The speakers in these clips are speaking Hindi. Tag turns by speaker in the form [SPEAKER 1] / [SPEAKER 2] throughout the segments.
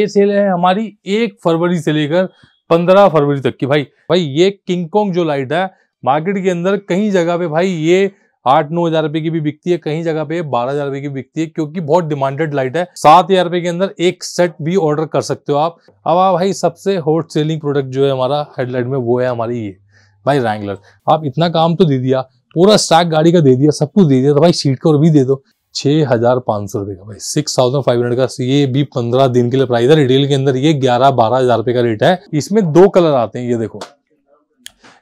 [SPEAKER 1] ये सेल है हमारी एक फरवरी से लेकर पंद्रह फरवरी तक की भाई भाई ये किंगकोंग जो लाइट है मार्केट के अंदर कहीं जगह पे भाई ये आठ नौ हजार रुपए की भी बिकती है कहीं जगह पे बारह हजार रुपए की बिकती है क्योंकि बहुत डिमांडेड लाइट है सात हजार रुपए के अंदर एक सेट भी ऑर्डर कर सकते हो आप अब आप भाई सबसे हॉट सेलिंग प्रोडक्ट जो है हमारा हेडलाइट में वो है हमारी ये भाई रैंगलर आप इतना काम तो दे दिया पूरा स्टैक गाड़ी का दे दिया सब कुछ दे दिया तो भाई सीट कवर भी दे दो छः हज़ार पाँच सौ रुपये का भाई सिक्स थाउजेंड फाइव हंड्रेड का ये भी पंद्रह दिन के लिए प्राइस है रिटेल के अंदर ये ग्यारह बारह हज़ार रुपये का रेट है इसमें दो कलर आते हैं ये देखो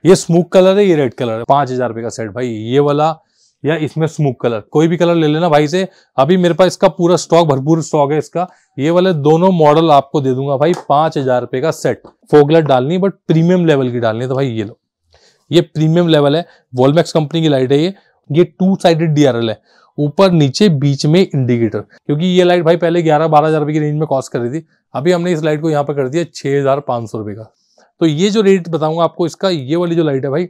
[SPEAKER 1] ये स्मूक कलर है ये रेड कलर है पाँच हज़ार रुपये का सेट भाई ये वाला या इसमें स्मूक कलर कोई भी कलर ले लेना भाई से अभी मेरे पास इसका पूरा स्टॉक भरपूर स्टॉक है इसका ये वाले दोनों मॉडल आपको दे दूंगा भाई पाँच हज़ार रुपये का सेट फोगलर डालनी बट प्रीमियम लेवल की डालनी है तो भाई ये लो ये प्रीमियम लेवल है वॉलमैक्स कंपनी की लाइट है ये ये टू साइडेड डीआरएल है ऊपर नीचे बीच में इंडिकेटर क्योंकि ये लाइट भाई पहले ग्यारह बारह हज़ार रुपए की रेंज में कॉस्ट कर रही थी अभी हमने इस लाइट को यहाँ पर कर दिया छह हज़ार पांच सौ रुपए का तो ये जो रेट बताऊंगा आपको इसका ये वाली जो लाइट है भाई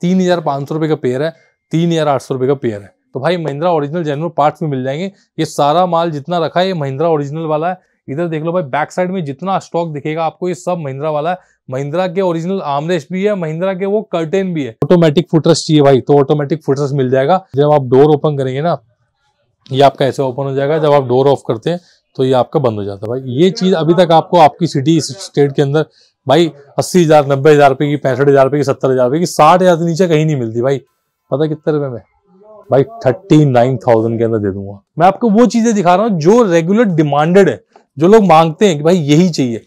[SPEAKER 1] तीन हज़ार पांच सौ रुपये का पेयर है तीन हज़ार आठ सौ रुपए का पेयर है तो भाई महिंद्रा ओरिजिनल जेनरल पार्ट्स में मिल जाएंगे ये सारा माल जितना रखा है ये महिंद्रा ओरिजिनल वाला है इधर देख लो भाई बैक साइड में जितना स्टॉक दिखेगा आपको ये सब महिंद्रा वाला है महिंद्रा के ओरिजिनल आमरेस्ट भी है महिंद्रा के वो कर्टेन भी है ऑटोमेटिक फुटरस चाहिए भाई तो ऑटोमेटिक फुटरस मिल जाएगा जब आप डोर ओपन करेंगे ना ये आपका ऐसे ओपन हो जाएगा जब आप डोर ऑफ करते हैं तो ये आपका बंद हो जाता है भाई ये चीज़ अभी तक आपको आपकी सिटी स्टेट के अंदर भाई अस्सी हज़ार नब्बे हज़ार रुपये की पैंसठ हज़ार रुपये की सत्तर हज़ार रुपये की साठ हज़ार नीचे कहीं नहीं मिलती भाई पता कितने रुपए में भाई थर्टी नाइन थाउजेंड के अंदर दे दूंगा मैं आपको वो चीज़ें दिखा रहा हूँ जो रेगुलर डिमांडेड है जो लोग मांगते हैं कि भाई यही चाहिए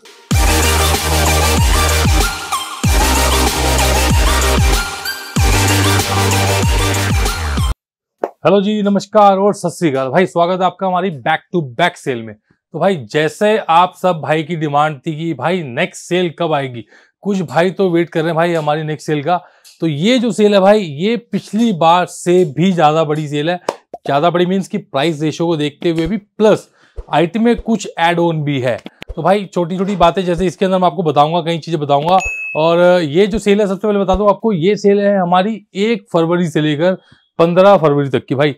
[SPEAKER 1] हेलो जी नमस्कार और सत श्रीकाल भाई स्वागत है आपका हमारी बैक टू बैक सेल में तो भाई जैसे आप सब भाई की डिमांड थी कि भाई नेक्स्ट सेल कब आएगी कुछ भाई तो वेट कर रहे हैं भाई हमारी नेक्स्ट सेल का तो ये जो सेल है भाई ये पिछली बार से भी ज़्यादा बड़ी सेल है ज़्यादा बड़ी मीन्स की प्राइस रेशो को देखते हुए भी प्लस आइटम में कुछ एड ऑन भी है तो भाई छोटी छोटी बातें जैसे इसके अंदर मैं आपको बताऊंगा कई चीज़ें बताऊंगा और ये जो सेल है सबसे पहले बता दू आपको ये सेल है हमारी एक फरवरी से लेकर पंद्रह फरवरी तक की भाई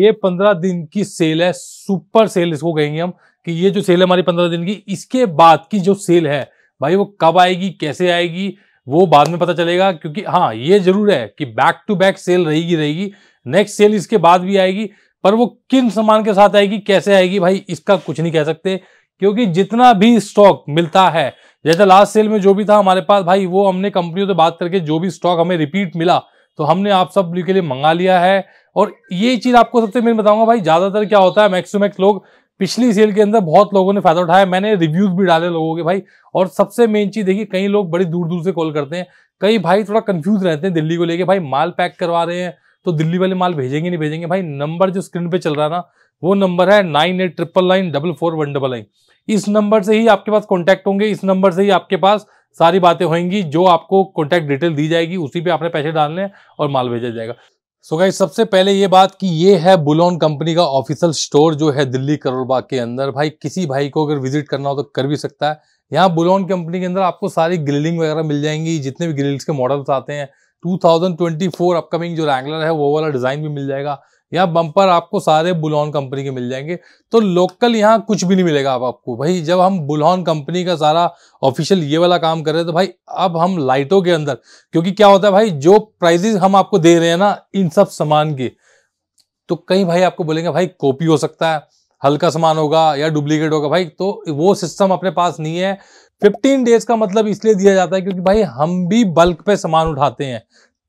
[SPEAKER 1] ये पंद्रह दिन की सेल है सुपर सेल इसको कहेंगे हम कि ये जो सेल है हमारी पंद्रह दिन की इसके बाद की जो सेल है भाई वो कब आएगी कैसे आएगी वो बाद में पता चलेगा क्योंकि हाँ ये जरूर है कि बैक टू बैक सेल रहेगी रहेगी नेक्स्ट सेल इसके बाद भी आएगी पर वो किन सामान के साथ आएगी कैसे आएगी भाई इसका कुछ नहीं कह सकते क्योंकि जितना भी स्टॉक मिलता है जैसे लास्ट सेल में जो भी था हमारे पास भाई वो हमने कंपनियों से बात करके जो भी स्टॉक हमें रिपीट मिला तो हमने आप सब के लिए मंगा लिया है और ये चीज़ आपको सबसे मेन बताऊंगा भाई ज़्यादातर क्या होता है मैक्सिमैक्स लोग पिछली सेल के अंदर बहुत लोगों ने फायदा उठाया मैंने रिव्यूज भी डाले लोगों के भाई और सबसे मेन चीज़ देखिए कई लोग बड़ी दूर दूर से कॉल करते हैं कई भाई थोड़ा कंफ्यूज रहते हैं दिल्ली को लेके भाई माल पैक करवा रहे हैं तो दिल्ली वाले माल भेजेंगे नहीं भेजेंगे भाई नंबर जो स्क्रीन पे चल रहा है ना वो नंबर है nine eight triple nine double four one double nine इस नंबर से ही आपके पास कॉन्टैक्ट होंगे इस नंबर से ही आपके पास सारी बातें होंगी जो आपको कॉन्टैक्ट डिटेल दी जाएगी उसी पर आपने पैसे डालने और माल भेजा जाएगा सो so सबसे पहले ये बात कि ये है बुलॉन कंपनी का ऑफिशियल स्टोर जो है दिल्ली करोड़बाग के अंदर भाई किसी भाई को अगर विजिट करना हो तो कर भी सकता है यहाँ बुलॉन कंपनी के अंदर आपको सारी ग्रिलिंग वगैरह मिल जाएंगी जितने भी ग्रिल्स के मॉडल्स आते हैं 2024 अपकमिंग जो रैंगलर है वो वाला डिज़ाइन भी मिल जाएगा या बम्पर आपको सारे बुलॉन कंपनी के मिल जाएंगे तो लोकल यहाँ कुछ भी नहीं मिलेगा आप आपको भाई जब हम बुलॉन कंपनी का सारा ऑफिशियल ये वाला काम कर रहे हैं तो भाई अब हम लाइटों के अंदर क्योंकि क्या होता है भाई जो प्राइजेस हम आपको दे रहे हैं ना इन सब सामान के तो कई भाई आपको बोलेंगे भाई कॉपी हो सकता है हल्का सामान होगा या डुप्लीकेट होगा भाई तो वो सिस्टम अपने पास नहीं है फिफ्टीन डेज का मतलब इसलिए दिया जाता है क्योंकि भाई हम भी बल्क पे सामान उठाते हैं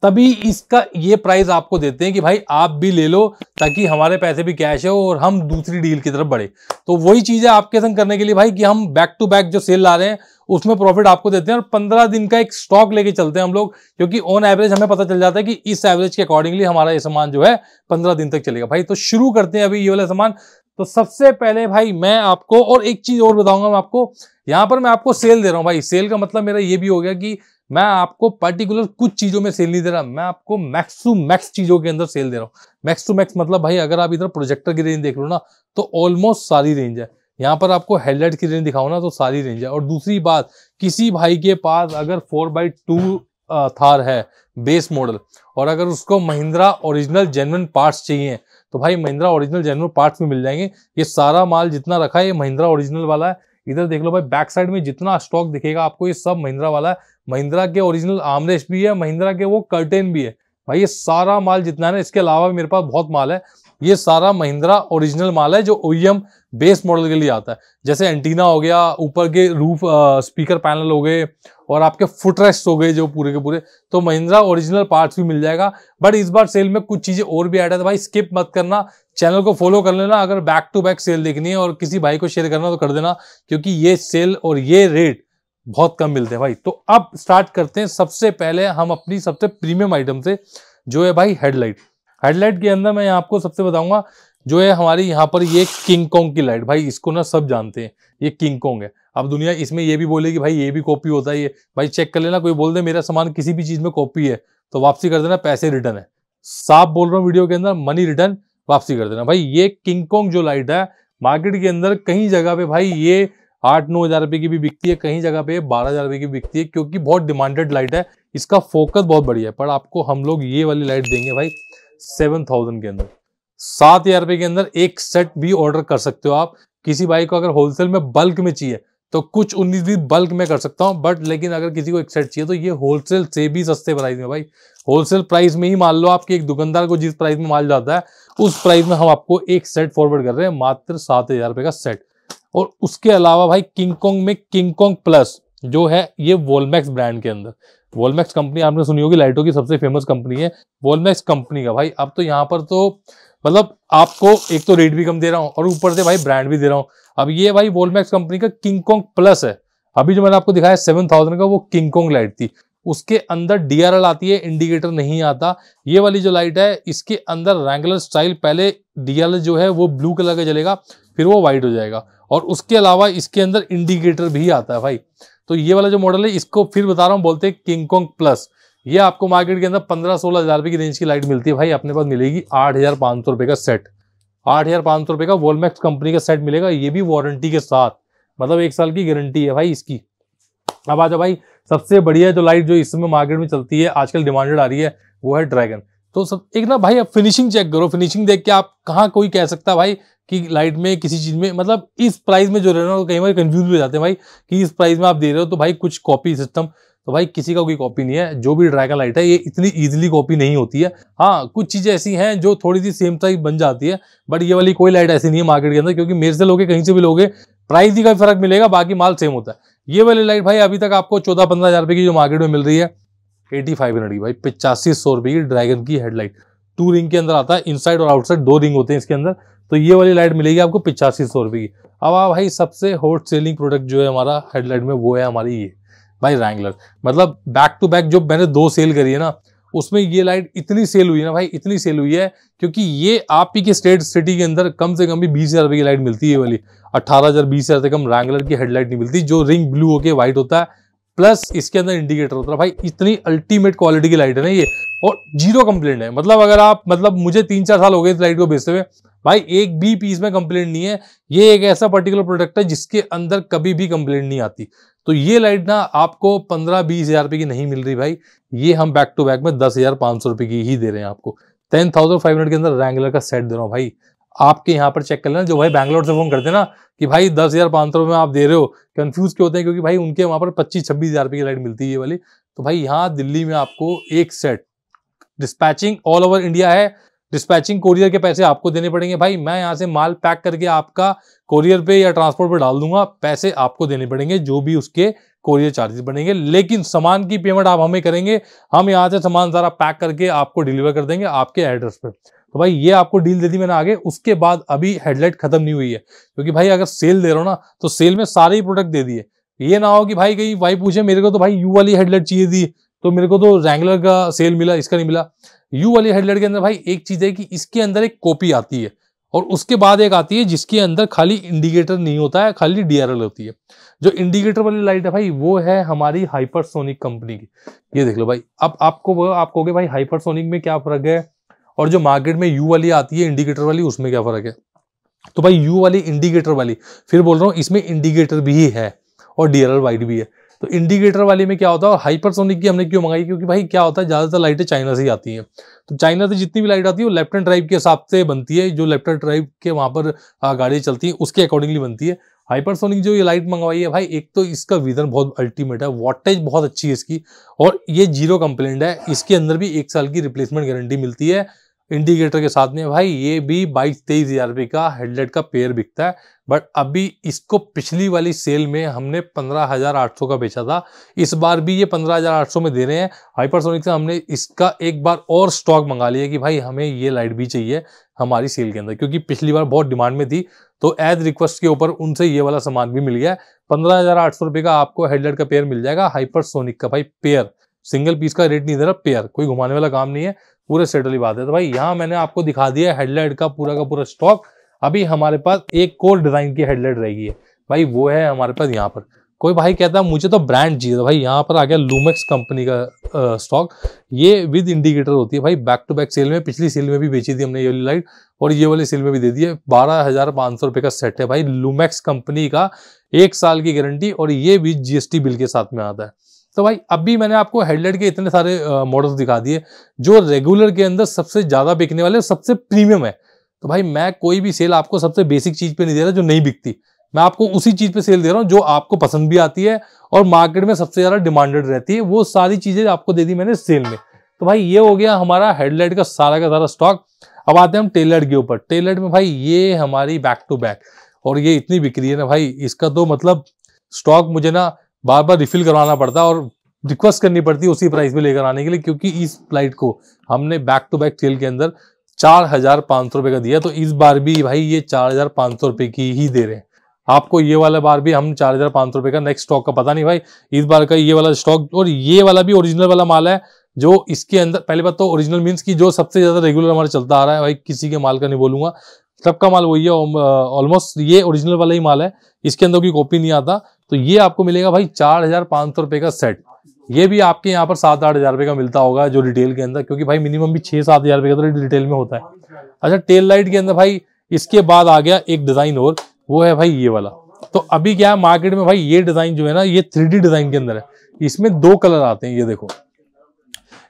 [SPEAKER 1] तभी इसका ये प्राइस आपको देते हैं कि भाई आप भी ले लो ताकि हमारे पैसे भी कैश हो और हम दूसरी डील की तरफ बढ़े तो वही चीज़ है आपके संग करने के लिए भाई कि हम बैक टू बैक जो सेल ला रहे हैं उसमें प्रॉफिट आपको देते हैं और पंद्रह दिन का एक स्टॉक लेके चलते हैं हम लोग क्योंकि ऑन एवरेज हमें पता चल जाता है कि इस एवरेज के अकॉर्डिंगली हमारा ये सामान जो है पंद्रह दिन तक चलेगा भाई तो शुरू करते हैं अभी ये वाला सामान तो सबसे पहले भाई मैं आपको और एक चीज और बताऊंगा मैं आपको यहां पर मैं आपको सेल दे रहा हूं भाई सेल का मतलब मेरा ये भी हो गया कि मैं आपको पर्टिकुलर कुछ चीजों में सेल नहीं दे रहा मैं आपको मैक्स टू मैक्स चीजों के अंदर सेल दे रहा हूँ मैक्स टू मैक्स मतलब भाई अगर आप इधर प्रोजेक्टर की रेंज देख लो ना तो ऑलमोस्ट सारी रेंज है यहाँ पर आपको हेडलाइट की रेंज दिखाओ ना तो सारी रेंज है और दूसरी बात किसी भाई के पास अगर फोर बाई टू थार है बेस मॉडल और अगर उसको महिंद्रा ओरिजिनल जेनवन पार्ट्स चाहिए तो भाई महिंद्रा ओरिजिनल जेनवर पार्ट्स में मिल जाएंगे ये सारा माल जितना रखा है ये महिंद्रा ओरिजिनल वाला है इधर देख लो भाई बैक साइड में जितना स्टॉक दिखेगा आपको ये सब महिंद्रा वाला है महिंद्रा के ओरिजिनल आमरेस भी है महिंद्रा के वो कर्टेन भी है भाई ये सारा माल जितना है इसके अलावा मेरे पास बहुत माल है ये सारा महिंद्रा ओरिजिनल माल है जो ओ बेस मॉडल के लिए आता है जैसे एंटीना हो गया ऊपर के रूफ स्पीकर पैनल हो गए और आपके फुटरेस्ट हो गए जो पूरे के पूरे तो महिंद्रा ओरिजिनल पार्ट्स भी मिल जाएगा बट इस बार सेल में कुछ चीज़ें और भी ऐड है तो भाई स्किप मत करना चैनल को फॉलो कर लेना अगर बैक टू बैक सेल देखनी है और किसी भाई को शेयर करना तो कर देना क्योंकि ये सेल और ये रेट बहुत कम मिलते हैं भाई तो अब स्टार्ट करते हैं सबसे पहले हम अपनी सबसे प्रीमियम आइटम से जो है भाई हेडलाइट हेडलाइट के अंदर मैं आपको सबसे बताऊंगा जो है हमारी यहाँ पर ये किंग कॉन्ग की लाइट भाई इसको ना सब जानते हैं ये किंग कॉन्ग है अब दुनिया इसमें ये भी बोलेगी भाई ये भी कॉपी होता है ये भाई चेक कर लेना कोई बोल दे मेरा सामान किसी भी चीज़ में कॉपी है तो वापसी कर देना पैसे रिटर्न है साफ बोल रहा हूँ वीडियो के अंदर मनी रिटर्न वापसी कर देना भाई ये किंग कॉन्ग जो लाइट है मार्केट के अंदर कहीं जगह पे भाई ये आठ नौ हज़ार रुपये की भी बिकती है कहीं जगह पे बारह हज़ार रुपये की बिकती है क्योंकि बहुत डिमांडेड लाइट है इसका फोकस बहुत बढ़िया है पर आपको हम लोग ये वाली लाइट देंगे भाई सेवन थाउजेंड के अंदर सात हजार रुपए के अंदर एक सेट भी ऑर्डर कर सकते हो आप किसी भाई को अगर होलसेल में बल्क में चाहिए तो कुछ उन्नीस भी बल्क में कर सकता हूँ बट लेकिन अगर किसी को एक सेट चाहिए तो ये होलसेल से भी सस्ते प्राइस में भाई होलसेल प्राइस में ही मान लो आपके एक दुकानदार को जिस प्राइस में माल जाता है उस प्राइस में हम आपको एक सेट फॉरवर्ड कर रहे हैं मात्र सात हजार रुपए का सेट और उसके अलावा भाई किंगकोंग में किंग प्लस जो है ये वोलमैक्स ब्रांड के अंदर वॉलमैक्स कंपनी आपने सुनी होगी लाइटों की सबसे फेमस कंपनी है वॉलमैक्स कंपनी का भाई अब तो यहाँ पर तो मतलब आपको एक तो रेट भी कम दे रहा हूँ और ऊपर से भाई ब्रांड भी दे रहा हूँ अब ये भाई वॉलमैक्स कंपनी का किंगकोंग प्लस है अभी जो मैंने आपको दिखाया सेवन थाउजेंड का वो किंग लाइट थी उसके अंदर डीआरएल आती है इंडिकेटर नहीं आता ये वाली जो लाइट है इसके अंदर रेंगुलर स्टाइल पहले डीआरएल जो है वो ब्लू कलर का जलेगा फिर वो व्हाइट हो जाएगा और उसके अलावा इसके अंदर इंडिकेटर भी आता है भाई तो ये वाला जो मॉडल है इसको फिर बता रहा हूँ बोलते हैं किंगकॉन्ग प्लस ये आपको मार्केट के अंदर पंद्रह सोलह हज़ार रुपये की रेंज की लाइट मिलती है भाई अपने पास मिलेगी आठ हज़ार पाँच सौ रुपये का सेट आठ हज़ार पाँच सौ रुपये का वोलमैक्स कंपनी का सेट मिलेगा ये भी वारंटी के साथ मतलब एक साल की गारंटी है भाई इसकी अब आ जाओ भाई सबसे बढ़िया जो लाइट जो इसमें मार्केट में चलती है आजकल डिमांडेड आ रही है वो है ड्रैगन तो सब एक ना भाई अब फिनिशिंग चेक करो फिनिशिंग देख के आप कहाँ कोई कह सकता भाई कि लाइट में किसी चीज़ में मतलब इस प्राइस में जो रह रहा कई बार कंफ्यूज हो जाते हैं भाई कि इस प्राइस में आप दे रहे हो तो भाई कुछ कॉपी सिस्टम तो भाई किसी का कोई कॉपी नहीं है जो भी ड्रैगन लाइट है ये इतनी ईजिली कॉपी नहीं होती है हाँ कुछ चीज़ें ऐसी हैं जो थोड़ी सी सेम टाइप बन जाती है बट ये वाली कोई लाइट ऐसी नहीं है मार्केट के अंदर क्योंकि मेरे से लोगे कहीं से भी लोगे प्राइस ही का फर्क मिलेगा बाकी माल सेम होता है ये वाली लाइट भाई अभी तक आपको चौदह पंद्रह हज़ार रुपये की जो मार्केट में मिल रही है एटी फाइव हंड्रेड की भाई पचासी सौ रुपये की ड्रैगन की हेडलाइट टू रिंग के अंदर आता है इनसाइड और आउटसाइड दो रिंग होते हैं इसके अंदर तो ये वाली लाइट मिलेगी आपको पिचासी सौ रुपये की अब आप भाई सबसे हॉट सेलिंग प्रोडक्ट जो है हमारा हेडलाइट में वो है हमारी ये भाई रैंगलर मतलब बैक टू बैक जो मैंने दो सेल करी है ना उसमें ये लाइट इतनी सेल हुई है ना भाई इतनी सेल हुई है क्योंकि ये आप ही के स्टेट सिटी के अंदर कम से कम भी बीस हज़ार रुपये की लाइट मिलती है वाली अट्ठारह हज़ार बीस हज़ार तक कम रैंगलर की हेडलाइट नहीं मिलती जो रिंग ब्लू होके वाइट होता है प्लस इसके अंदर इंडिकेटर होता है भाई इतनी अल्टीमेट क्वालिटी की लाइट है ना ये और जीरो कंप्लेंट है मतलब अगर आप मतलब मुझे तीन चार साल हो गए इस लाइट को बेचते हुए भाई एक भी पीस में कंप्लेंट नहीं है ये एक ऐसा पर्टिकुलर प्रोडक्ट है जिसके अंदर कभी भी कंप्लेंट नहीं आती तो ये लाइट ना आपको पंद्रह बीस हजार रुपए की नहीं मिल रही भाई ये हम बैक टू बैक में दस हजार पांच सौ रुपए की ही दे रहे हैं आपको टेन थाउजेंड फाइव हंड्रेड के अंदर रैंगलर का सेट दे रहा हूँ भाई आपके यहाँ पर चेक कर लेना जो भाई बैंगलोर से फोन करते ना कि भाई दस हज़ार पाँच सौ में आप दे रहे हो कंफ्यूज क्यों होते हैं क्योंकि भाई उनके वहाँ पर पच्चीस छब्बीस हज़ार रुपये की लाइट मिलती है ये वाली तो भाई यहाँ दिल्ली में आपको एक set dispatching all over India है डिस्पैचिंग कोरियर के पैसे आपको देने पड़ेंगे भाई मैं यहाँ से माल पैक करके आपका कोरियर पे या ट्रांसपोर्ट पे डाल दूंगा पैसे आपको देने पड़ेंगे जो भी उसके कोरियर चार्जेस बनेंगे लेकिन सामान की पेमेंट आप हमें करेंगे हम यहाँ से सामान सारा पैक करके आपको डिलीवर कर देंगे आपके एड्रेस पर तो भाई ये आपको डील दे दी मैंने आगे उसके बाद अभी हेडलाइट खत्म नहीं हुई है क्योंकि भाई अगर सेल दे रहा हो ना तो सेल में सारे ही प्रोडक्ट दे दिए ये ना हो कि भाई कहीं भाई पूछे मेरे को तो भाई यू वाली हेडलाइट चाहिए थी तो मेरे को तो रैंगलर का सेल मिला इसका नहीं मिला यू वाली हेडलाइट के अंदर भाई एक चीज़ है कि इसके अंदर एक कॉपी आती है और उसके बाद एक आती है जिसके अंदर खाली इंडिकेटर नहीं होता है खाली डीआरएल होती है जो इंडिकेटर वाली लाइट है भाई वो है हमारी हाइपरसोनिक कंपनी की ये देख लो भाई अब आपको आप कहोगे भाई हाइपरसोनिक में क्या फर्क है और जो मार्केट में यू वाली आती है इंडिकेटर वाली उसमें क्या फ़र्क है तो भाई यू वाली इंडिकेटर वाली फिर बोल रहा हूँ इसमें इंडिकेटर भी है और डी वाइड भी है तो इंडिकेटर वाली में क्या होता है और हाइपरसोनिक की हमने क्यों मंगाई क्योंकि भाई क्या होता है ज़्यादातर लाइटें चाइना से ही आती हैं तो चाइना से जितनी भी लाइट आती है वो लेफ्ट एंड ड्राइव के हिसाब से बनती है जो लेफ्ट एंड ड्राइव के वहाँ पर गाड़ी चलती है उसके अकॉर्डिंगली बनती है हाइपरसोनिक जो ये लाइट मंगवाई है भाई एक तो इसका विजन बहुत अल्टीमेट है वॉटेज बहुत अच्छी है इसकी और ये जीरो कंप्लेंट है इसके अंदर भी एक साल की रिप्लेसमेंट गारंटी मिलती है इंडिकेटर के साथ में भाई ये भी बाईस तेईस हजार रुपये का हेडलाइट का पेयर बिकता है बट अभी इसको पिछली वाली सेल में हमने पंद्रह हजार आठ सौ का बेचा था इस बार भी ये पंद्रह हजार आठ सौ में दे रहे हैं हाइपरसोनिक से हमने इसका एक बार और स्टॉक मंगा लिया कि भाई हमें ये लाइट भी चाहिए हमारी सेल के अंदर क्योंकि पिछली बार बहुत डिमांड में थी तो एज रिक्वेस्ट के ऊपर उनसे ये वाला सामान भी मिल गया पंद्रह हजार आठ सौ रुपये का आपको हेडलाइट का पेयर मिल जाएगा हाइपरसोनिक का भाई पेयर सिंगल पीस का रेट नहीं दे रहा पेयर कोई घुमाने वाला काम नहीं है पूरे सेट वाली बात है तो भाई यहाँ मैंने आपको दिखा दिया हेडलाइट का पूरा का पूरा स्टॉक अभी हमारे पास एक कोर डिज़ाइन की हेडलाइट रहेगी है भाई वो है हमारे पास यहाँ पर कोई भाई कहता है मुझे तो ब्रांड चाहिए तो भाई यहाँ पर आ गया लूमेक्स कंपनी का स्टॉक ये विद इंडिकेटर होती है भाई बैक टू बैक सेल में पिछली सेल में भी बेची थी हमने ये वाली लाइट और ये वाली सेल में भी दे दी है बारह हज़ार पाँच सौ रुपये का सेट है भाई लूमेक्स कंपनी का एक साल की गारंटी और ये भी जीएसटी बिल के साथ में आता है तो भाई अब भी मैंने आपको हेडलाइट के इतने सारे मॉडल्स दिखा दिए जो रेगुलर के अंदर सबसे ज़्यादा बिकने वाले सबसे प्रीमियम है तो भाई मैं कोई भी सेल आपको सबसे बेसिक चीज़ पे नहीं दे रहा जो नहीं बिकती मैं आपको उसी चीज़ पे सेल दे रहा हूँ जो आपको पसंद भी आती है और मार्केट में सबसे ज़्यादा डिमांडेड रहती है वो सारी चीज़ें आपको दे दी मैंने सेल में तो भाई ये हो गया हमारा हेडलाइट का सारा का सारा स्टॉक अब आते हैं हम टेलर के ऊपर टेलर में भाई ये हमारी बैक टू बैक और ये इतनी बिक्री है ना भाई इसका तो मतलब स्टॉक मुझे ना बार बार रिफिल करवाना पड़ता और रिक्वेस्ट करनी पड़ती है उसी प्राइस में लेकर आने के लिए क्योंकि इस फ्लाइट को हमने बैक टू बैक सेल के अंदर चार हजार पाँच सौ रुपये का दिया तो इस बार भी भाई ये चार हजार पाँच सौ रुपये की ही दे रहे हैं आपको ये वाला बार भी हम चार हजार पाँच सौ रुपये का नेक्स्ट स्टॉक का पता नहीं भाई इस बार का ये वाला स्टॉक और ये वाला भी ओरिजिनल वाला माल है जो इसके अंदर पहली बात तो ओरिजिनल मीन्स की जो सबसे ज़्यादा रेगुलर हमारा चलता आ रहा है भाई किसी के माल का नहीं बोलूंगा सबका माल वही है ऑलमोस्ट ये ओरिजिनल वाला ही माल है इसके अंदर कोई कॉपी नहीं आता तो ये आपको मिलेगा भाई चार हजार पांच सौ रुपए का सेट ये भी आपके यहाँ पर सात आठ हज़ार रुपए का मिलता होगा जो डिटेल के अंदर क्योंकि भाई मिनिमम भी छह सात हज़ार रुपए का तो डिटेल में होता है अच्छा टेल लाइट के अंदर भाई इसके बाद आ गया एक डिज़ाइन और वो है भाई ये वाला तो अभी क्या है मार्केट में भाई ये डिज़ाइन जो है ना ये थ्री डिज़ाइन के अंदर है इसमें दो कलर आते हैं ये देखो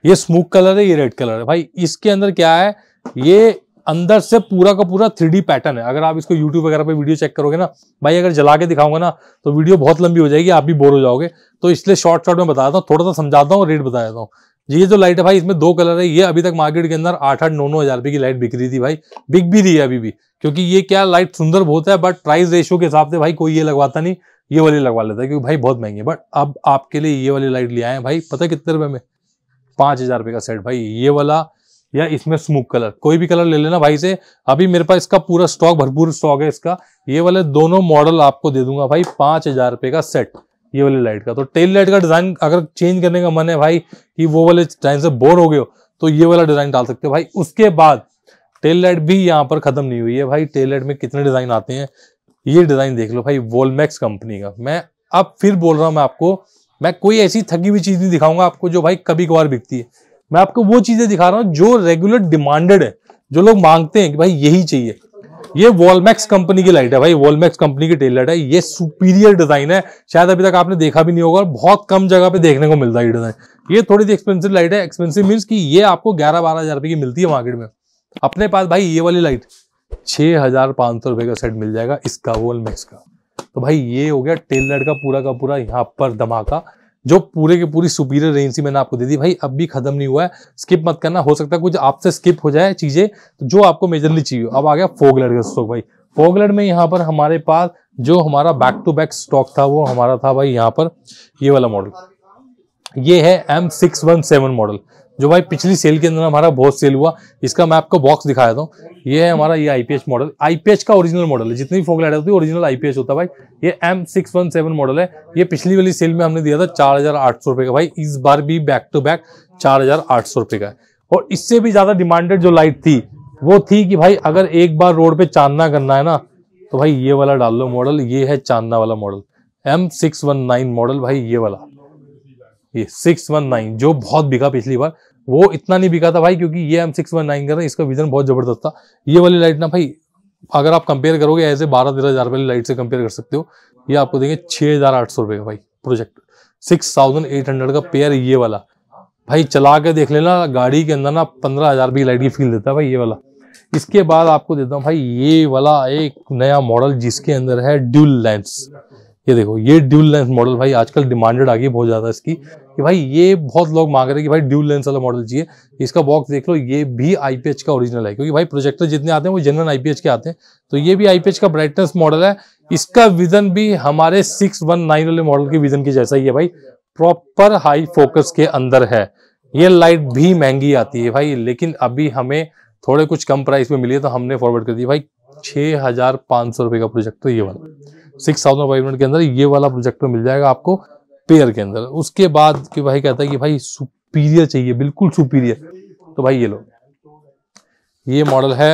[SPEAKER 1] ये स्मूक कलर है ये रेड कलर है भाई इसके अंदर क्या है ये अंदर से पूरा का पूरा थ्री पैटर्न है अगर आप इसको यूट्यूब वगैरह पे वीडियो चेक करोगे ना भाई अगर जला के दिखाऊंगा ना तो वीडियो बहुत लंबी हो जाएगी आप भी बोर हो जाओगे तो इसलिए शॉर्ट शॉर्ट में बताता हूँ थोड़ा सा समझाता हूँ रेट बता देता हूँ ये जो लाइट है भाई इसमें दो कलर है ये अभी तक मार्केट के अंदर आठ आठ नौ नौ हजार रुपये की लाइट बिक रही थी भाई बिक भी रही है अभी भी क्योंकि ये क्या लाइट सुंदर बहुत है बट प्राइस रेशियो के हिसाब से भाई कोई ये लगवाता नहीं ये वाली लगवा लेता है क्योंकि भाई बहुत महंगी है बट अब आपके लिए ये वाली लाइट ले आए हैं भाई पता कितने रुपए में पांच हजार रुपये का सेट भाई ये वाला या इसमें स्मूक कलर कोई भी कलर ले लेना भाई से अभी मेरे पास इसका पूरा स्टॉक भरपूर स्टॉक है इसका ये वाले दोनों मॉडल आपको दे दूंगा भाई पांच हजार रुपए का सेट ये वाले लाइट का तो टेल लाइट का डिजाइन अगर चेंज करने का मन है भाई कि वो वाले डिजाइन से बोर हो गए हो तो ये वाला डिजाइन डाल सकते हो भाई उसके बाद टेल लाइट भी यहाँ पर खत्म नहीं हुई है भाई टेल लाइट में कितने डिजाइन आते हैं ये डिजाइन देख लो भाई वोलमैक्स कंपनी का मैं अब फिर बोल रहा हूँ मैं आपको मैं कोई ऐसी थकी हुई चीज नहीं दिखाऊंगा आपको जो भाई कभी कभार बिकती है मैं आपको वो चीजें दिखा रहा हूँ जो रेगुलर डिमांडेड है जो लोग मांगते हैं कि भाई यही चाहिए ये वॉलमैक्स कंपनी की लाइट है भाई वॉलमैक्स कंपनी की टेल लाइट है ये सुपीरियर डिजाइन है शायद अभी तक आपने देखा भी नहीं होगा और बहुत कम जगह पे देखने को मिलता है ये डिजाइन ये थोड़ी सी एक्सपेंसिव लाइट है एक्सपेंसिव मीन्स कि ये आपको ग्यारह बारह हजार रुपए की मिलती है मार्केट में अपने पास भाई ये वाली लाइट छह हजार पांच सौ रुपए का सेट मिल जाएगा इसका वॉलमैक्स का तो भाई ये हो गया टेल लाइट का पूरा का पूरा यहाँ पर धमाका जो पूरे के पूरी सुपीरियर रेंज मैंने आपको दे दी भाई अब भी खत्म नहीं हुआ है स्किप मत करना हो सकता है कुछ आपसे स्किप हो जाए चीजें तो जो आपको मेजरली चाहिए अब आ गया फोगलर का स्टॉक भाई फोगलर में यहाँ पर हमारे पास जो हमारा बैक टू बैक स्टॉक था वो हमारा था भाई यहाँ पर ये वाला मॉडल ये है M six one seven model जो भाई पिछली सेल के अंदर हमारा बहुत सेल हुआ इसका मैं आपको बॉक्स दिखाया था ये है हमारा ये आईपीएच मॉडल आईपीएच का ओरिजिनल मॉडल है जितनी फोक लाइट होती है ओरिजिनल आईपीएच होता है भाई ये M six one seven model है ये पिछली वाली सेल में हमने दिया था चार हजार आठ सौ रुपये का भाई इस बार भी बैक टू बैक चार हजार आठ सौ रुपये का है और इससे भी ज़्यादा डिमांडेड जो लाइट थी वो थी कि भाई अगर एक बार रोड पे चांदना करना है ना तो भाई ये वाला डाल लो मॉडल ये है चांदना वाला model M six one nine model भाई ये वाला ये सिक्स वन नाइन जो बहुत बिका पिछली बार वो इतना नहीं बिका था भाई क्योंकि ये हम सिक्स वन नाइन कर रहे हैं इसका विजन बहुत जबरदस्त था ये वाली लाइट ना भाई अगर आप कंपेयर करोगे ऐसे बारह तेरह हज़ार वाली लाइट से कंपेयर कर सकते हो ये आपको देंगे छः हज़ार आठ सौ रुपये का भाई project six thousand eight hundred का पेयर ये वाला भाई चला के देख लेना गाड़ी के अंदर ना पंद्रह हज़ार भी लाइट की फील देता है भाई ये वाला इसके बाद आपको देता हूँ भाई ये वाला एक नया मॉडल जिसके अंदर है ड्यूल लेंस ये देखो ये ड्यूल लेंस मॉडल भाई आजकल डिमांडेड आ गई बहुत ज़्यादा इसकी कि भाई ये बहुत लोग मांग रहे हैं कि भाई ड्यूल लेंस वाला मॉडल चाहिए इसका बॉक्स देख लो ये भी आईपीएच का ओरिजिनल है क्योंकि भाई प्रोजेक्टर जितने आते हैं वो जनरल आईपीएच के आते हैं तो ये भी आईपीएच का ब्राइटनेस मॉडल है इसका विजन भी हमारे सिक्स वाले मॉडल के विजन के जैसा ही है भाई प्रॉपर हाई फोकस के अंदर है ये लाइट भी महंगी आती है भाई लेकिन अभी हमें थोड़े कुछ कम प्राइस में मिली तो हमने फॉरवर्ड कर दिया भाई छः का प्रोजेक्टर ये वाला सिक्स थाउजेंड फाइव हंड्रेड के अंदर ये वाला प्रोजेक्टर मिल जाएगा आपको पेयर के अंदर उसके बाद कि भाई कहता है कि भाई सुपीरियर चाहिए बिल्कुल सुपीरियर तो भाई ये लो ये मॉडल है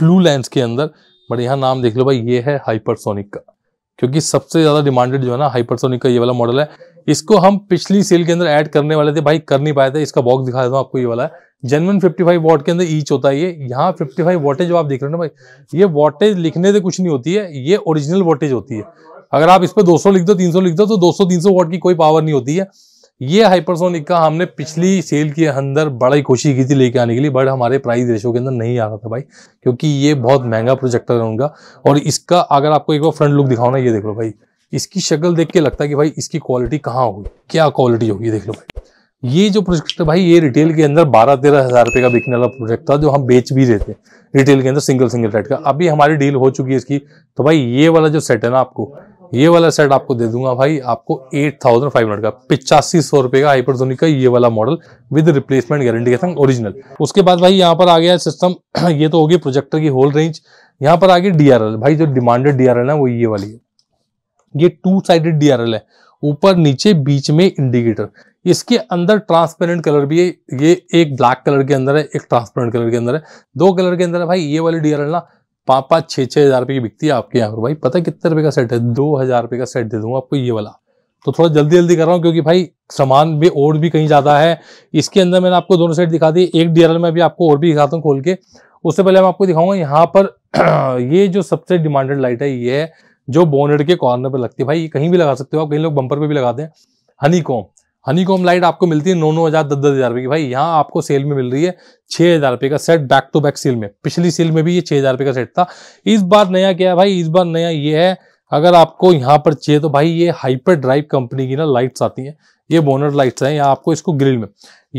[SPEAKER 1] ब्लू लेंस के अंदर बट यहाँ नाम देख लो भाई ये है हाइपरसोनिक का क्योंकि सबसे ज़्यादा डिमांडेड जो है ना हाइपरसोनिक का ये वाला मॉडल है इसको हम पिछली सेल के अंदर ऐड करने वाले थे भाई कर नहीं पाए थे इसका बॉक्स दिखा देता हूँ आपको ये वाला जेनवन 55 वॉट के अंदर ईच होता है ये यहाँ 55 फाइव वोटेज आप देख रहे हो ना भाई ये वोटेज लिखने से कुछ नहीं होती है ये ओरिजिनल वोटेज होती है अगर आप इस पर 200 लिख दो 300 लिख दो तो 200 300 वॉट की कोई पावर नहीं होती है ये हाइपरसोनिक का हमने पिछली सेल के अंदर बड़ा ही कोशिश की थी लेके आने के लिए बट हमारे प्राइस रेशो के अंदर नहीं आ रहा था भाई क्योंकि ये बहुत महंगा प्रोजेक्टर है उनका और इसका अगर आपको एक बार फ्रंट लुक दिखाओ ना ये देख लो भाई इसकी शक्ल देख के लगता है कि भाई इसकी क्वालिटी कहाँ होगी क्या क्वालिटी होगी देख लो भाई ये जो प्रोजेक्ट है भाई ये रिटेल के अंदर बारह तेरह हज़ार रुपये का बिकने वाला प्रोजेक्ट था जो हम बेच भी रहे थे रिटेल के अंदर सिंगल सिंगल सेट का अभी हमारी डील हो चुकी है इसकी तो भाई ये वाला जो सेट है ना आपको ये वाला सेट आपको दे दूंगा भाई आपको एट थाउजेंड फाइव हंड्रेड का पिचासी सौ रुपए का हाइपरसोनिक का ये वाला मॉडल विद रिप्लेसमेंट गारंटी के संग ओरिजिनल उसके बाद भाई यहाँ पर आ गया सिस्टम ये तो होगी प्रोजेक्टर की होल रेंज यहाँ पर आ गई डीआरएल भाई जो डिमांडेड डीआरएल है वो ये वाली है ये टू साइडेड डीआरएल है ऊपर नीचे बीच में इंडिकेटर इसके अंदर ट्रांसपेरेंट कलर भी है ये एक ब्लैक कलर के अंदर है एक ट्रांसपेरेंट कलर के अंदर है दो कलर के अंदर है भाई ये वाली डीआरएल ना पाँच पाँच छः छः हज़ार रुपये की बिकती है आपके यहाँ पर भाई पता है कितने रुपये का सेट है दो हज़ार रुपये का सेट दे दूंगा आपको ये वाला तो थोड़ा जल्दी जल्दी कर रहा हूँ क्योंकि भाई सामान भी और भी कहीं ज़्यादा है इसके अंदर मैंने आपको दोनों सेट दिखा दी एक डीआरएल में भी आपको और भी दिखाता हूँ खोल के उससे पहले मैं आपको दिखाऊंगा यहाँ पर ये जो सबसे डिमांडेड लाइट है ये है जो बोनेट के कॉर्नर पर लगती है भाई ये कहीं भी लगा सकते हो आप कहीं लोग बंपर पर भी लगाते हैं honeycomb honeycomb light आपको मिलती है नौ नौ हज़ार दस दस हज़ार रुपये की भाई यहाँ आपको सेल में मिल रही है छः हज़ार रुपये का set back to back sale में पिछली सेल में भी ये छः हज़ार रुपये का सेट था इस बार नया क्या है भाई इस बार नया ये है अगर आपको यहाँ पर चाहिए तो भाई ये हाइपर ड्राइव कंपनी की ना लाइट्स आती हैं ये बोनर लाइट्स हैं यहाँ आपको इसको ग्रिल में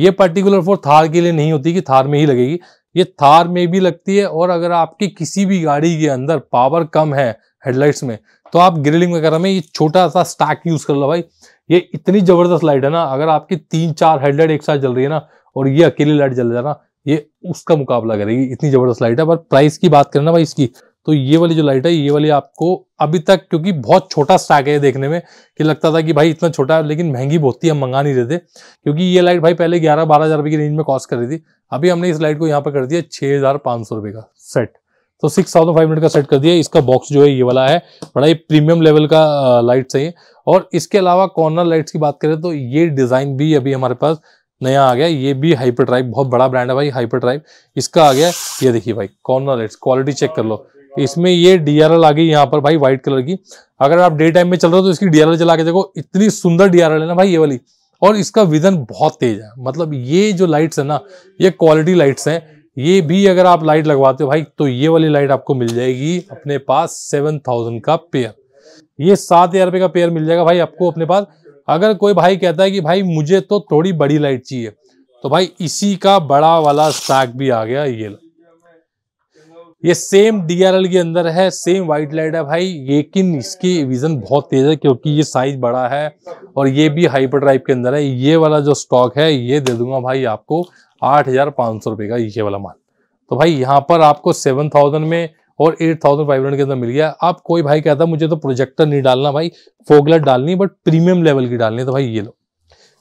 [SPEAKER 1] ये पर्टिकुलर फॉर थार के लिए नहीं होती कि थार में ही लगेगी ये थार में भी लगती है और अगर आपकी किसी भी गाड़ी के अंदर पावर कम है हेडलाइट्स में तो आप ग्रिलिंग वगैरह में ये छोटा सा स्टैक यूज कर लो भाई ये इतनी जबरदस्त लाइट है ना अगर आपकी तीन चार हेडलाइट एक साथ जल रही है ना और ये अकेली लाइट जल जाना ये उसका मुकाबला करेगी इतनी जबरदस्त लाइट है पर प्राइस की बात करें ना भाई इसकी तो ये वाली जो लाइट है ये वाली आपको अभी तक क्योंकि बहुत छोटा स्टैक है देखने में कि लगता था कि भाई इतना छोटा है लेकिन महंगी बहुत थी हम मंगा नहीं रहे थे क्योंकि ये लाइट भाई पहले ग्यारह बारह हज़ार रुपये की रेंज में कॉस्ट कर रही थी अभी हमने इस लाइट को यहाँ पर कर दिया छः हज़ार पांच सौ रुपए का सेट तो सिक्स थाउजेंड फाइव हंड्रेड का सेट कर दिया इसका बॉक्स जो है ये वाला है बड़ा ही प्रीमियम लेवल का लाइट्स है और इसके अलावा कॉर्नर लाइट्स की बात करें तो ये डिज़ाइन भी अभी हमारे पास नया आ गया ये भी हाइपर ट्राइब बहुत बड़ा ब्रांड है भाई हाइपर ट्राइब इसका आ गया ये देखिए भाई कॉर्नर लाइट्स क्वालिटी चेक कर लो इसमें ये डी एल आ गई यहाँ पर भाई व्हाइट कलर की अगर आप डे टाइम में चल रहे हो तो इसकी डीआरएल चला के देखो इतनी सुंदर एल है ना भाई ये वाली और इसका विजन बहुत तेज है मतलब ये जो लाइट्स है ना ये क्वालिटी लाइट्स हैं ये भी अगर आप लाइट लगवाते हो भाई तो ये वाली लाइट आपको मिल जाएगी अपने पास सेवन थाउजेंड का पेयर ये सात हजार रुपये का पेयर मिल जाएगा भाई आपको अपने पास अगर कोई भाई कहता है कि भाई मुझे तो थोड़ी बड़ी लाइट चाहिए तो भाई इसी का बड़ा वाला स्टैक भी आ गया ये ये सेम डीआरएल के अंदर है सेम वाइट लाइट है भाई लेकिन इसकी विजन बहुत तेज है क्योंकि ये साइज बड़ा है और ये भी हाइपर ड्राइव के अंदर है ये वाला जो स्टॉक है ये दे दूंगा भाई आपको आठ हज़ार पाँच सौ रुपये का ये e वाला माल तो भाई यहाँ पर आपको सेवन थाउजेंड में और एट थाउजेंड फाइव हंड्रेड के अंदर मिल गया आप कोई भाई कहता मुझे तो प्रोजेक्टर नहीं डालना भाई फोगलर डालनी बट प्रीमियम लेवल की डालनी है तो भाई ये लो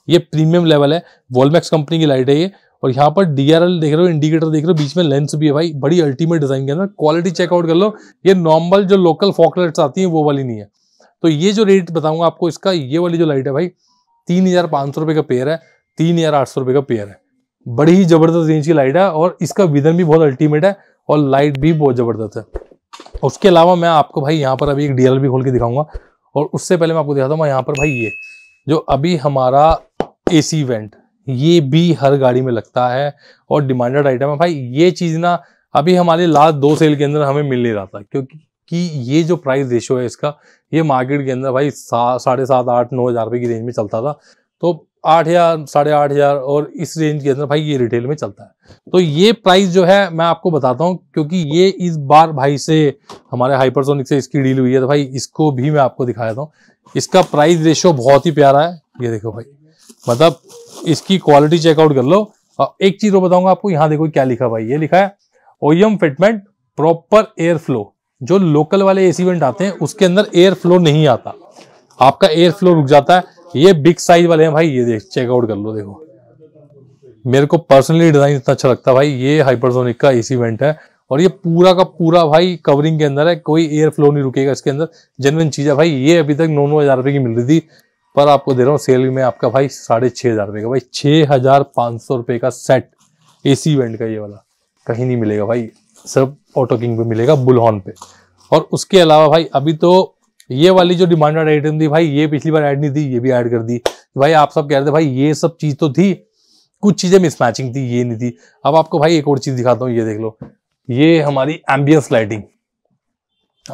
[SPEAKER 1] ये प्रीमियम लेवल है वॉलमैक्स कंपनी की लाइट है ये और यहाँ पर डी देख रहे हो इंडिकेटर देख रहे हो बीच में लेंस भी है भाई बड़ी अल्टीमेट डिजाइन के अंदर क्वालिटी चेकआउट कर लो ये नॉर्मल जो लोकल फोकलेट्स आती हैं वो वाली नहीं है तो ये जो रेट बताऊंगा आपको इसका ये वाली जो लाइट है भाई तीन हजार पाँच सौ रुपये का पेयर है तीन हजार आठ सौ रुपये का पेयर है बड़ी ही जबरदस्त रेंज की लाइट है और इसका विदन भी बहुत अल्टीमेट है और लाइट भी बहुत ज़बरदस्त है उसके अलावा मैं आपको भाई यहाँ पर अभी एक डी भी खोल के दिखाऊंगा और उससे पहले मैं आपको दिखाता हूँ यहाँ पर भाई ये जो अभी हमारा ए सी वेंट ये भी हर गाड़ी में लगता है और डिमांडेड आइटम है भाई ये चीज़ ना अभी हमारे लास्ट दो सेल के अंदर हमें मिल नहीं रहा था क्योंकि कि ये जो प्राइस रेशो है इसका ये मार्केट के अंदर भाई साढ़े सात आठ नौ हज़ार रुपए की रेंज में चलता था तो आठ हज़ार साढ़े आठ हज़ार और इस रेंज के अंदर भाई ये रिटेल में चलता है तो ये प्राइस जो है मैं आपको बताता हूँ क्योंकि ये इस बार भाई से हमारे हाइपरसोनिक से इसकी डील हुई है तो भाई इसको भी मैं आपको दिखा देता हूँ इसका प्राइस रेशियो बहुत ही प्यारा है ये देखो भाई मतलब इसकी क्वालिटी चेकआउट कर लो और एक चीज़ बताऊंगा आपको यहाँ देखो क्या लिखा भाई ये लिखा है OEM fitment proper air flow जो लोकल वाले एसी वेंट आते हैं उसके अंदर एयर फ्लो नहीं आता आपका एयर फ्लो रुक जाता है ये बिग साइज वाले हैं भाई ये देख चेकआउट कर लो देखो मेरे को पर्सनली डिजाइन इतना अच्छा लगता है भाई ये हाइपरसोनिक का एसी वेंट है और ये पूरा का पूरा भाई कवरिंग के अंदर है कोई एयर फ्लो नहीं रुकेगा इसके अंदर जेनविन चीज़ है भाई ये अभी तक नौ नौ हज़ार रुपये की मिल रही थी पर आपको दे रहा हूँ सेल में आपका भाई साढ़े छः हज़ार रुपये का भाई छः हज़ार पाँच सौ रुपये का सेट ए सी वेंट का ये वाला कहीं नहीं मिलेगा भाई सब ऑटो किंग पे मिलेगा बुलहॉन पे और उसके अलावा भाई अभी तो ये वाली जो डिमांडेड आइटम थी भाई ये पिछली बार ऐड नहीं थी ये भी ऐड कर दी भाई आप सब कह रहे थे भाई ये सब चीज़ तो थी कुछ चीज़ें मिसमैचिंग थी ये नहीं थी अब आपको भाई एक और चीज़ दिखाता हूँ ये देख लो ये हमारी एम्बियंस लाइटिंग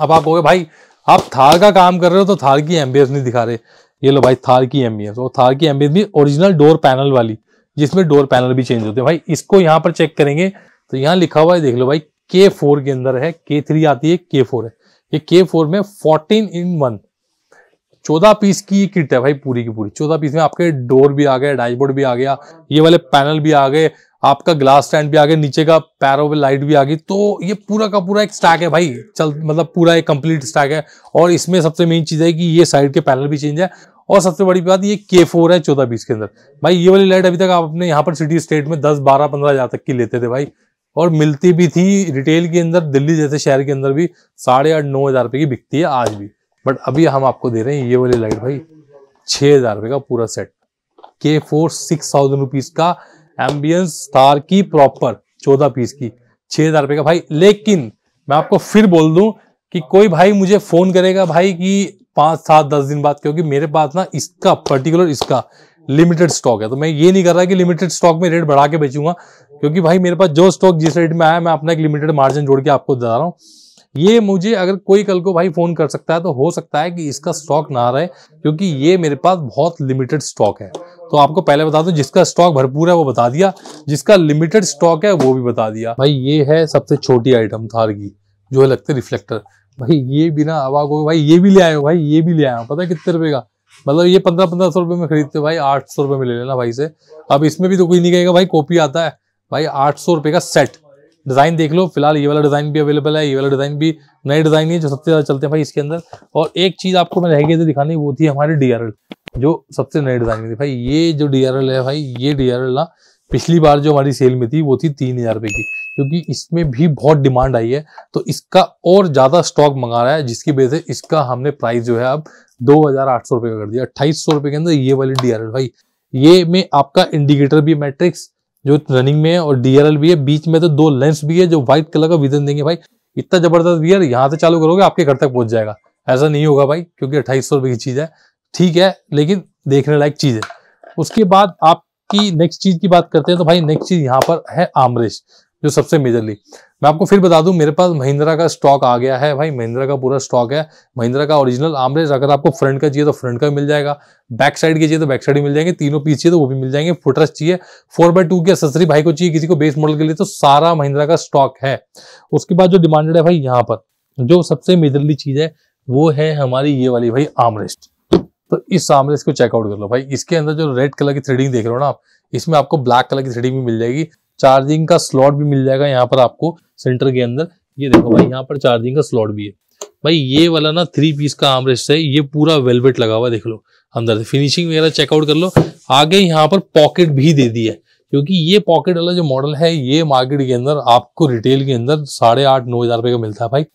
[SPEAKER 1] अब आप कहोगे भाई आप थार का काम कर रहे हो तो थार की एम्बियंस नहीं दिखा रहे ये लो भाई थार की एम्बियंस और थार की एम्बियंस भी ओरिजिनल डोर पैनल वाली जिसमें डोर पैनल भी चेंज होते हैं भाई इसको यहाँ पर चेक करेंगे तो यहाँ लिखा हुआ है देख लो भाई के फोर के अंदर है के थ्री आती है के फोर है ये के फोर में फोर्टीन इन वन चौदह पीस की ये किट है भाई पूरी की पूरी चौदह पीस में आपके डोर भी आ गए डैशबोर्ड भी आ गया ये वाले पैनल भी आ गए आपका ग्लास स्टैंड भी आ गया नीचे का पैरों पे लाइट भी आ गई तो ये पूरा का पूरा एक स्टैक है भाई चल मतलब पूरा एक कंप्लीट स्टैक है और इसमें सबसे मेन चीज़ है कि ये साइड के पैनल भी चेंज है और सबसे बड़ी बात ये के फोर है चौदह बीस के अंदर भाई ये वाली लाइट अभी तक आप अपने यहाँ पर सिटी स्टेट में दस बारह पंद्रह हजार तक की लेते थे भाई और मिलती भी थी रिटेल के अंदर दिल्ली जैसे शहर के अंदर भी साढ़े आठ नौ हज़ार रुपए की बिकती है आज भी बट अभी हम आपको दे रहे हैं ये वाली लाइट भाई छह हज़ार रुपए का पूरा set K four six thousand rupees का एम्बियंस स्टार की प्रॉपर चौदह पीस की छह हज़ार रुपए का भाई लेकिन मैं आपको फिर बोल दू कि कोई भाई मुझे फ़ोन करेगा भाई कि पांच सात दस दिन बाद क्योंकि मेरे पास ना इसका पर्टिकुलर इसका लिमिटेड स्टॉक है तो मैं ये नहीं कर रहा कि लिमिटेड स्टॉक में रेट बढ़ा के बेचूंगा क्योंकि भाई मेरे पास जो स्टॉक जिस रेट में आया मैं अपना एक लिमिटेड मार्जिन जोड़ के आपको बता रहा हूँ ये मुझे अगर कोई कल को भाई फोन कर सकता है तो हो सकता है कि इसका स्टॉक ना रहे क्योंकि ये मेरे पास बहुत लिमिटेड स्टॉक है तो आपको पहले बता दूं जिसका स्टॉक भरपूर है वो बता दिया जिसका लिमिटेड स्टॉक है वो भी बता दिया भाई ये है सबसे छोटी आइटम थार की जो है लगते रिफ्लेक्टर भाई ये बिना अब हो भाई ये भी ले आयो भाई ये भी ले आयो पता है कितने रुपए का मतलब ये पंद्रह पंद्रह सौ रुपए में खरीदते भाई आठ सौ रुपए में ले लेना भाई से अब इसमें भी तो कोई नहीं कहेगा भाई कॉपी आता है भाई आठ सौ रुपये का सेट डिज़ाइन देख लो फिलहाल ये वाला डिज़ाइन भी अवेलेबल है ये वाला डिज़ाइन भी नए डिज़ाइन ही जो सबसे ज़्यादा चलते हैं भाई इसके अंदर और एक चीज़ आपको मैं रह गई थी तो दिखानी वो थी हमारे डी जो सबसे नए डिज़ाइन में थी भाई ये जो डी है भाई ये डी ना पिछली बार जो हमारी सेल में थी वो थी तीन हज़ार रुपए की क्योंकि इसमें भी बहुत डिमांड आई है तो इसका और ज़्यादा स्टॉक मंगा रहा है जिसकी वजह से इसका हमने प्राइस जो है अब दो हज़ार आठ सौ रुपए का कर दिया अट्ठाईस सौ रुपए के अंदर ये वाली डी भाई ये में आपका इंडिकेटर भी मैट्रिक्स जो रनिंग में है और डीआरएल भी है बीच में तो दो लेंस भी है जो व्हाइट कलर का विजन देंगे भाई इतना जबरदस्त गियर यहाँ से चालू करोगे आपके घर तक पहुंच जाएगा ऐसा नहीं होगा भाई क्योंकि अट्ठाईस सौ रुपए की चीज है ठीक है लेकिन देखने लायक चीज है उसके बाद आपकी नेक्स्ट चीज की बात करते हैं तो भाई नेक्स्ट चीज यहाँ पर है आमरेश जो सबसे मेजरली मैं आपको फिर बता दूं मेरे पास महिंद्रा का स्टॉक आ गया है भाई महिंद्रा का पूरा स्टॉक है महिंद्रा का ओरिजिनल आमरेज अगर आपको फ्रंट का चाहिए तो फ्रंट का मिल जाएगा बैक साइड के चाहिए तो बैक साइड मिल जाएंगे तीनों पीस चाहिए तो वो भी मिल जाएंगे फुटरस चाहिए फोर बाई टू की अससरी भाई को चाहिए किसी को बेस मॉडल के लिए तो सारा महिंद्रा का स्टॉक है उसके बाद जो डिमांडेड है भाई यहाँ पर जो सबसे मेजरली चीज है वो है हमारी ये वाली भाई आमरेस्ट तो इस आमरेस्ट को चेकआउट कर लो भाई इसके अंदर जो रेड कलर की थ्रेडिंग देख रहे हो ना आप इसमें आपको ब्लैक कलर की थ्रेडिंग भी मिल जाएगी चार्जिंग का स्लॉट भी मिल जाएगा यहाँ पर आपको सेंटर के अंदर ये देखो भाई यहाँ पर चार्जिंग का स्लॉट भी है भाई ये वाला ना थ्री पीस का आमरेस्ट है ये पूरा वेलवेट लगा हुआ देख लो अंदर से फिनिशिंग वगैरह चेकआउट कर लो आगे यहाँ पर पॉकेट भी दे दी है क्योंकि ये पॉकेट वाला जो मॉडल है ये मार्केट के अंदर आपको रिटेल के अंदर साढ़े आठ नौ हज़ार रुपए का मिलता है भाई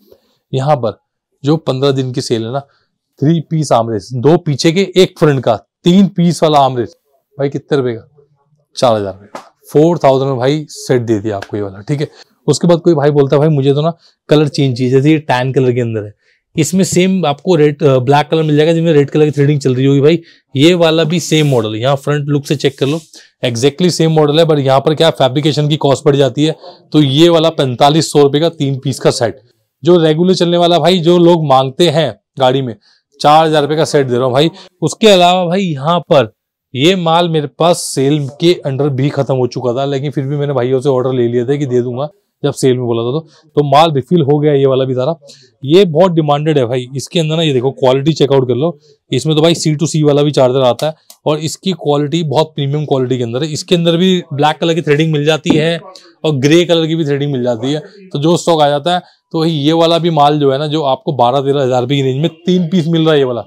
[SPEAKER 1] यहाँ पर जो पंद्रह दिन की सेल है ना थ्री पीस आमरेस दो पीछे के एक फ्रंट का तीन पीस वाला आमरेस भाई कितने रुपए का चार हज़ार रुपये फोर थाउजेंड में भाई सेट दे दिया आपको ये वाला ठीक है उसके बाद कोई भाई बोलता है भाई मुझे तो ना कलर चेंज चाहिए जैसे ये टैन कलर के अंदर है इसमें सेम आपको रेड ब्लैक कलर मिल जाएगा जिसमें रेड कलर की थ्रेडिंग चल रही होगी भाई ये वाला भी सेम मॉडल है यहाँ फ्रंट लुक से चेक कर लो एक्जैक्टली सेम मॉडल है बट यहाँ पर क्या फैब्रिकेशन की कॉस्ट पड़ जाती है तो ये वाला पैंतालीस सौ रुपये का तीन पीस का सेट जो रेगुलर चलने वाला भाई जो लोग मांगते हैं गाड़ी में चार हजार रुपये का सेट दे रहा हूँ भाई उसके अलावा भाई यहाँ पर ये माल मेरे पास सेल के अंडर भी खत्म हो चुका था लेकिन फिर भी मैंने भाइयों से ऑर्डर ले लिया था कि दे दूंगा जब सेल में बोला था तो तो माल रिफिल हो गया ये वाला भी सारा ये बहुत डिमांडेड है भाई इसके अंदर ना ये देखो क्वालिटी चेकआउट कर लो इसमें तो भाई सी टू सी वाला भी चार्जर आता है और इसकी क्वालिटी बहुत प्रीमियम क्वालिटी के अंदर है इसके अंदर भी ब्लैक कलर की थ्रेडिंग मिल जाती है और ग्रे कलर की भी थ्रेडिंग मिल जाती है तो जो स्टॉक आ जाता है तो ये वाला भी माल जो है ना जो आपको बारह तेरह हज़ार रुपये की रेंज में तीन पीस मिल रहा है ये वाला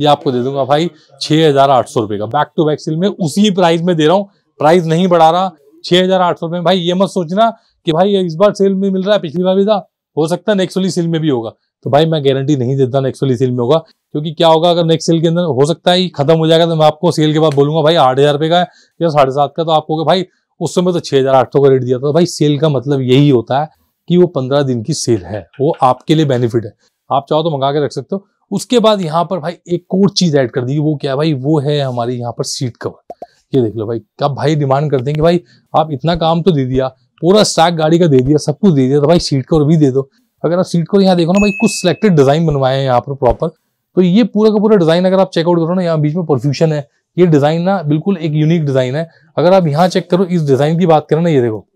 [SPEAKER 1] ये आपको दे दूंगा भाई छह हजार आठ सौ रुपये का बैक टू बैक सेल में उसी प्राइस में दे रहा हूँ प्राइस नहीं बढ़ा रहा छह हजार आठ सौ रुपये में भाई ये मत सोचना कि भाई इस बार सेल में मिल रहा है पिछली बार भी था हो सकता है नेक्स्ट वाली सेल में भी होगा तो भाई मैं गारंटी नहीं देता नेक्स्ट वाली सेल में होगा क्योंकि क्या होगा अगर नेक्स्ट सेल के अंदर हो सकता है खत्म हो जाएगा तो मैं आपको सेल के बाद बोलूंगा भाई आठ हज़ार रुपए का या साढ़े सात का तो आपको भाई उस समय तो छह हज़ार आठ सौ का रेट दिया था तो भाई सेल का मतलब यही होता है कि वो पंद्रह दिन की सेल है वो आपके लिए बेनिफिट है आप चाहो तो मंगा के रख सकते हो उसके बाद यहाँ पर भाई एक और चीज़ ऐड कर दी वो क्या भाई वो है हमारी यहाँ पर सीट कवर ये देख लो भाई अब भाई डिमांड करते हैं कि भाई आप इतना काम तो दे दिया पूरा स्टैक गाड़ी का दे दिया सब कुछ दे दिया तो भाई सीट कवर भी दे दो अगर आप सीट कवर यहाँ देखो ना भाई कुछ सिलेक्टेड डिज़ाइन बनवाए हैं यहाँ पर प्रॉपर तो ये पूरा का पूरा डिज़ाइन अगर आप चेकआउट करो ना यहाँ बीच में परफ्यूशन है ये डिज़ाइन ना बिल्कुल एक यूनिक डिज़ाइन है अगर आप यहाँ चेक करो इस डिज़ाइन की बात करें ना ये देखो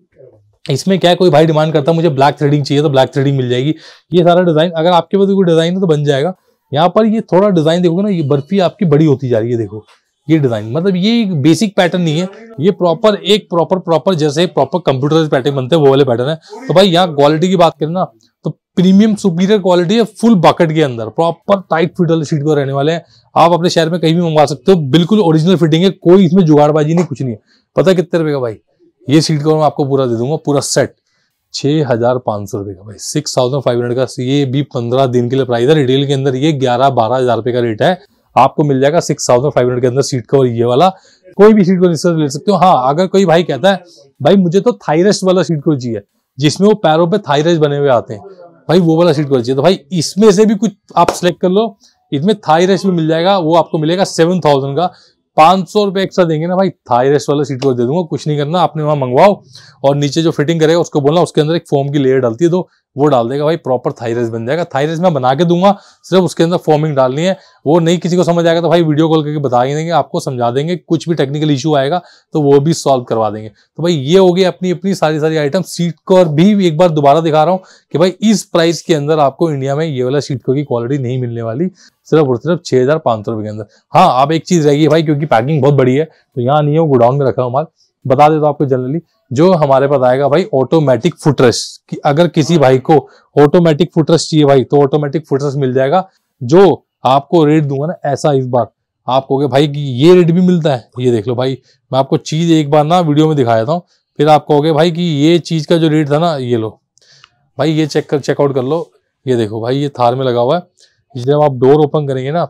[SPEAKER 1] इसमें क्या कोई भाई डिमांड करता है मुझे ब्लैक थ्रेडिंग चाहिए तो ब्लैक थ्रेडिंग मिल जाएगी ये सारा डिज़ाइन अगर आपके पास कोई डिज़ाइन है तो बन जाएगा यहाँ पर ये थोड़ा डिजाइन देखोगे ना ये बर्फी आपकी बड़ी होती जा रही है देखो ये डिजाइन मतलब ये बेसिक पैटर्न नहीं है ये प्रॉपर एक प्रॉपर प्रॉपर जैसे प्रॉपर कंप्यूटर पैटर्न बनते हैं वो वाले पैटर्न है तो भाई यहाँ क्वालिटी की बात करें ना तो प्रीमियम सुपीरियर क्वालिटी है फुल बकेट के अंदर प्रॉपर टाइट फिट वाले सीट पर रहने वाले हैं आप अपने शहर में कहीं भी मंगवा सकते हो बिल्कुल ओरिजिनल फिटिंग है कोई इसमें जुगाड़बाजी नहीं कुछ नहीं है पता कितने रुपए का भाई ये सीट कवर मैं आपको पूरा दे दूंगा पूरा सेट छः हज़ार पाँच सौ रुपये का भाई सिक्स थाउजेंड फाइव हंड्रेड का ये भी पंद्रह दिन के लिए प्राइस है रिटेल के अंदर ये ग्यारह बारह हज़ार रुपये का रेट है आपको मिल जाएगा सिक्स थाउजेंड फाइव हंड्रेड के अंदर सीट कवर ये वाला कोई भी सीट को इससे ले सकते हो हाँ अगर कोई भाई कहता है भाई मुझे तो थायरेस्ट वाला सीट कवर चाहिए जिसमें वो पैरों पर थायरेस्ट बने हुए आते हैं भाई वो वाला सीट कवर चाहिए तो भाई इसमें से भी कुछ आप सेलेक्ट कर लो इसमें थाई रेस्ट भी मिल जाएगा वो आपको मिलेगा सेवन थाउजेंड का पांच सौ रुपए एक्स्ट्रा देंगे ना भाई थाई रेस्ट सीट को दे दूंगा कुछ नहीं करना आपने वहां मंगवाओ और नीचे जो फिटिंग करेगा उसको बोलना उसके अंदर एक फोम की लेयर डालती है दो वो डाल देगा भाई प्रॉपर थाइरस बन जाएगा थाइरस मैं बना के दूंगा सिर्फ उसके अंदर फॉर्मिंग डालनी है वो नहीं किसी को समझ आएगा तो भाई वीडियो कॉल करके बता देंगे आपको समझा देंगे कुछ भी टेक्निकल इशू आएगा तो वो भी सॉल्व करवा देंगे तो भाई ये हो गई अपनी अपनी सारी सारी आइटम सीट कवर भी एक बार दोबारा दिखा रहा हूँ कि भाई इस प्राइस के अंदर आपको इंडिया में ये वाला सीट कवर की क्वालिटी नहीं मिलने वाली सिर्फ और सिर्फ छः हज़ार सौ के अंदर हाँ आप एक चीज़ रहेगी भाई क्योंकि पैकिंग बहुत बड़ी है तो यहाँ नहीं हो गोडाउन में रखा हूँ माल बता देता हूँ आपको जनरली जो हमारे पास आएगा भाई ऑटोमेटिक फुटरस कि अगर किसी भाई को ऑटोमेटिक फुटरस चाहिए भाई तो ऑटोमेटिक फुटरस मिल जाएगा जो आपको रेट दूंगा ना ऐसा इस बार आप कहोगे भाई कि ये रेट भी मिलता है ये देख लो भाई मैं आपको चीज़ एक बार ना वीडियो में दिखा देता हूँ फिर आप कहोगे भाई कि ये चीज़ का जो रेट था ना ये लो भाई ये चेक कर चेकआउट कर लो ये देखो भाई ये थार में लगा हुआ है जब आप डोर ओपन करेंगे ना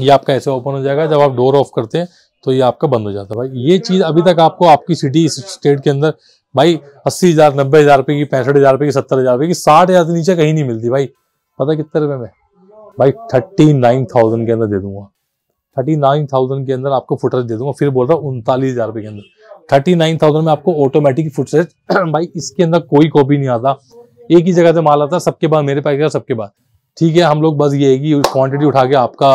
[SPEAKER 1] ये आपका ऐसे ओपन हो जाएगा जब आप डोर ऑफ करते हैं तो ये आपका बंद हो जाता है भाई ये चीज़ अभी हाँ। तक आपको आपकी सिटी स्टेट के अंदर भाई अस्सी हज़ार नब्बे हज़ार रुपए की पैंसठ हज़ार रुपए की सत्तर हज़ार रुपए की साठ हज़ार नीचे कहीं नहीं मिलती भाई पता कितने रुपए में भाई थर्टी नाइन थाउजेंड के अंदर दे दूंगा थर्टी नाइन थाउजेंड के अंदर आपको फुटरेज दे दूंगा फिर बोल रहा हूँ उनतालीस हज़ार रुपए के अंदर थर्टी नाइन थाउजेंड में आपको ऑटोमेटिक फुटरेज भाई इसके अंदर कोई कॉपी नहीं आता एक ही जगह से माल आता सबके बाद मेरे पास सबके बाद ठीक है हम लोग बस ये है कि क्वांटिटी उठा के आपका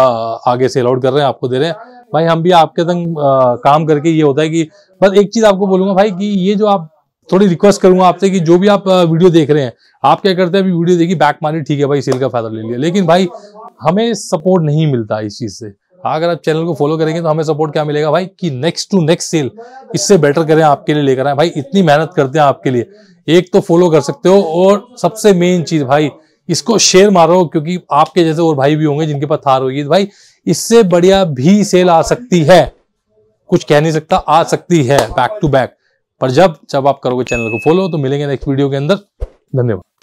[SPEAKER 1] आगे सेल आउट कर रहे हैं आपको दे रहे हैं भाई हम भी आपके तंग काम करके ये होता है कि बस एक चीज़ आपको बोलूंगा भाई कि ये जो आप थोड़ी रिक्वेस्ट करूंगा आपसे कि जो भी आप वीडियो देख रहे हैं आप क्या करते हैं अभी वीडियो देखी बैक मारी ठीक है भाई सेल का फायदा ले लिया लेकिन भाई हमें सपोर्ट नहीं मिलता इस चीज़ से अगर आप चैनल को फॉलो करेंगे तो हमें सपोर्ट क्या मिलेगा भाई कि नेक्स्ट टू नेक्स्ट सेल इससे बेटर करें आपके लिए लेकर आए भाई इतनी मेहनत करते हैं आपके लिए एक तो फॉलो कर सकते हो और सबसे मेन चीज़ भाई इसको शेयर मारो क्योंकि आपके जैसे और भाई भी होंगे जिनके पास थार होगी भाई इससे बढ़िया भी सेल आ सकती है कुछ कह नहीं सकता आ सकती है बैक टू बैक पर जब जब आप करोगे चैनल को फॉलो तो मिलेंगे नेक्स्ट वीडियो के अंदर धन्यवाद